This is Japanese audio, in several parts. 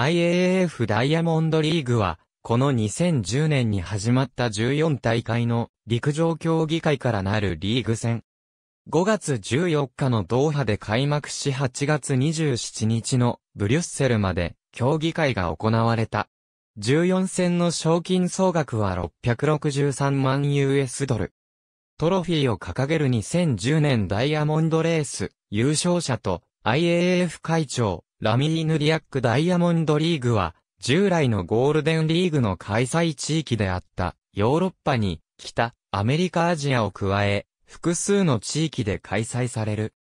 IAAF ダイヤモンドリーグは、この2010年に始まった14大会の陸上競技会からなるリーグ戦。5月14日のドーハで開幕し8月27日のブリュッセルまで競技会が行われた。14戦の賞金総額は663万 US ドル。トロフィーを掲げる2010年ダイヤモンドレース優勝者と IAAF 会長ラミーヌ・リアック・ダイヤモンドリーグは、従来のゴールデンリーグの開催地域であったヨーロッパに、北、アメリカアジアを加え、複数の地域で開催される。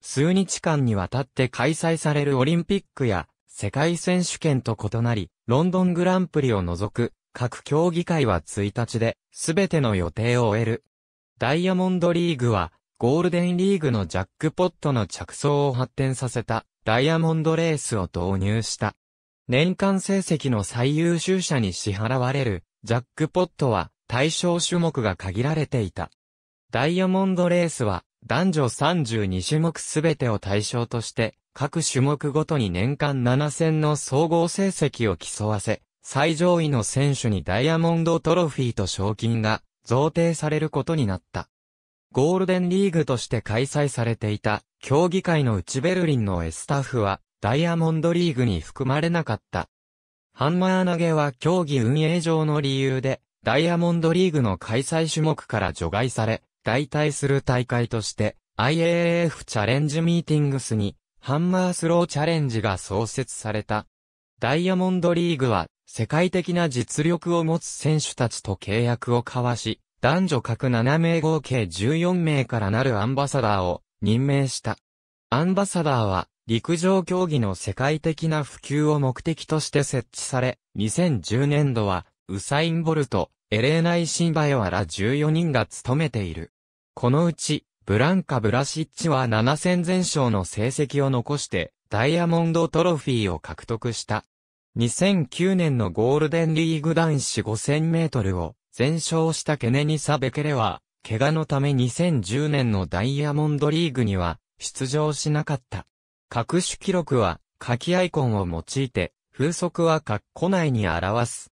数日間にわたって開催されるオリンピックや世界選手権と異なり、ロンドングランプリを除く各競技会は1日で全ての予定を終える。ダイヤモンドリーグはゴールデンリーグのジャックポットの着想を発展させたダイヤモンドレースを導入した。年間成績の最優秀者に支払われるジャックポットは対象種目が限られていた。ダイヤモンドレースは男女32種目すべてを対象として各種目ごとに年間7戦の総合成績を競わせ、最上位の選手にダイヤモンドトロフィーと賞金が贈呈されることになった。ゴールデンリーグとして開催されていた、競技会の内ベルリンのエスタッフは、ダイヤモンドリーグに含まれなかった。ハンマー投げは競技運営上の理由で、ダイヤモンドリーグの開催種目から除外され、代替する大会として、IAAF チャレンジミーティングスに、ハンマースローチャレンジが創設された。ダイヤモンドリーグは、世界的な実力を持つ選手たちと契約を交わし、男女各7名合計14名からなるアンバサダーを任命した。アンバサダーは陸上競技の世界的な普及を目的として設置され、2010年度はウサイン・ボルト、エレーナ・イシンバエワら14人が務めている。このうち、ブランカ・ブラシッチは7戦全勝の成績を残して、ダイヤモンドトロフィーを獲得した。2009年のゴールデンリーグ男子5000メートルを全勝したケネニサ・ベケレは、怪我のため2010年のダイヤモンドリーグには出場しなかった。各種記録は、書きアイコンを用いて、風速は括弧内に表す。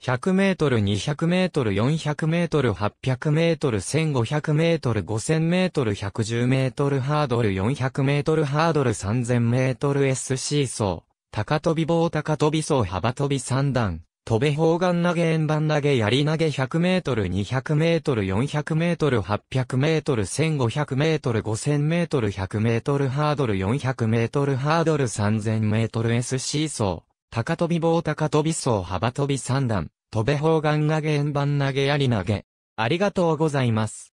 100メートル、200メートル、400メートル、800メートル、1500メートル、5000メートル、110メートルハードル、400メートルハードル、3000メートル SC 層、高飛び棒高飛び層幅飛び3段、飛べ砲丸投げ円盤投げ槍投げ100メートル200メートル400メートル800メートル1500メートル5000メートル100メートルハードル400メートルハードル3000メートル SC 層、高飛び棒高飛び層幅飛び3段、飛べ砲丸投げ円盤投げ槍投げ。ありがとうございます。